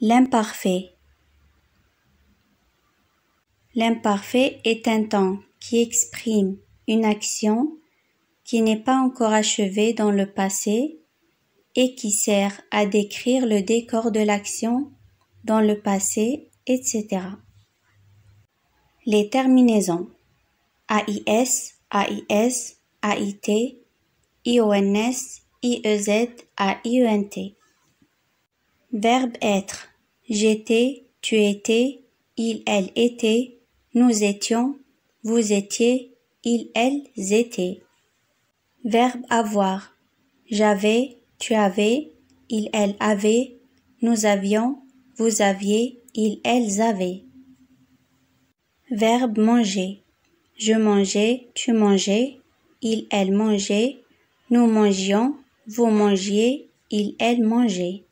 L'imparfait. L'imparfait est un temps qui exprime une action qui n'est pas encore achevée dans le passé et qui sert à décrire le décor de l'action dans le passé, etc. Les terminaisons AIS, AIS, AIT, IONS, IEZ, AIENT. Verbe être J'étais, tu étais, il, elle était, nous étions, vous étiez, ils, elles étaient. Verbe avoir. J'avais, tu avais, il, elle avait, nous avions, vous aviez, ils, elles avaient. Verbe manger. Je mangeais, tu mangeais, il, elle mangeait, nous mangions, vous mangiez, il, elle mangeait.